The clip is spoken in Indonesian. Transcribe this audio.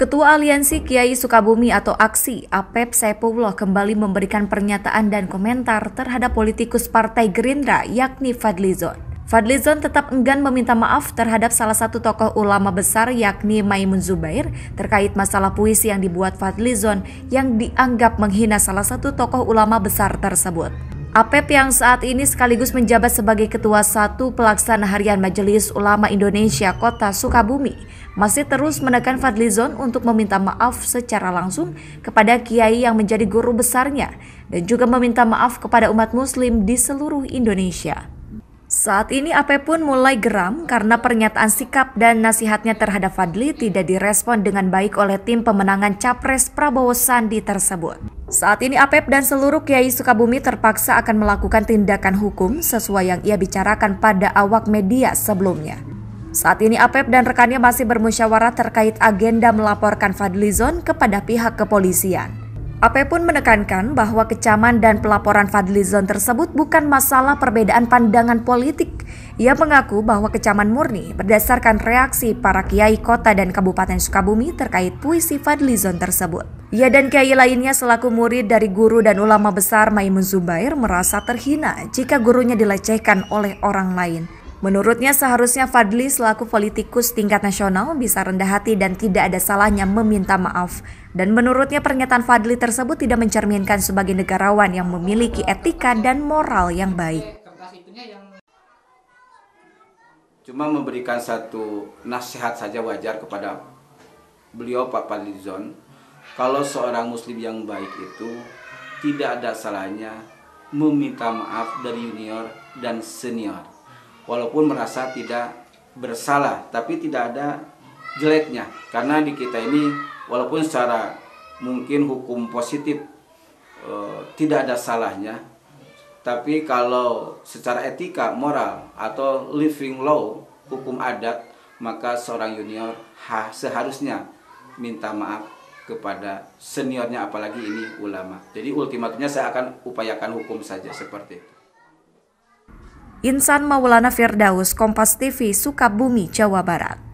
Ketua Aliansi Kiai Sukabumi atau AKSI, Apep Saipullah kembali memberikan pernyataan dan komentar terhadap politikus Partai Gerindra yakni Fadlizon. Fadlizon tetap enggan meminta maaf terhadap salah satu tokoh ulama besar yakni Maimun Zubair terkait masalah puisi yang dibuat Fadlizon yang dianggap menghina salah satu tokoh ulama besar tersebut. Apep yang saat ini sekaligus menjabat sebagai Ketua Satu Pelaksana Harian Majelis Ulama Indonesia Kota Sukabumi masih terus menekan Fadlizon untuk meminta maaf secara langsung kepada kiai yang menjadi guru besarnya dan juga meminta maaf kepada umat muslim di seluruh Indonesia. Saat ini APEP pun mulai geram karena pernyataan sikap dan nasihatnya terhadap Fadli tidak direspon dengan baik oleh tim pemenangan Capres Prabowo Sandi tersebut. Saat ini APEP dan seluruh Kiai Sukabumi terpaksa akan melakukan tindakan hukum sesuai yang ia bicarakan pada awak media sebelumnya. Saat ini APEP dan rekannya masih bermusyawarah terkait agenda melaporkan Fadlizon kepada pihak kepolisian. APEP pun menekankan bahwa kecaman dan pelaporan Fadlizon tersebut bukan masalah perbedaan pandangan politik ia mengaku bahwa kecaman murni berdasarkan reaksi para kiai kota dan kabupaten Sukabumi terkait puisi Fadlizon tersebut. Ia dan kiai lainnya selaku murid dari guru dan ulama besar Maimun Zubair merasa terhina jika gurunya dilecehkan oleh orang lain. Menurutnya seharusnya Fadli selaku politikus tingkat nasional bisa rendah hati dan tidak ada salahnya meminta maaf. Dan menurutnya pernyataan Fadli tersebut tidak mencerminkan sebagai negarawan yang memiliki etika dan moral yang baik cuma memberikan satu nasihat saja wajar kepada beliau Pak Palizon kalau seorang muslim yang baik itu tidak ada salahnya meminta maaf dari junior dan senior walaupun merasa tidak bersalah tapi tidak ada jeleknya karena di kita ini walaupun secara mungkin hukum positif e, tidak ada salahnya tapi kalau secara etika, moral atau living law, hukum adat, maka seorang junior ha, seharusnya minta maaf kepada seniornya apalagi ini ulama. Jadi ultimatumnya saya akan upayakan hukum saja seperti itu. Insan Maulana Firdaus, Kompas TV, Sukabumi, Jawa Barat.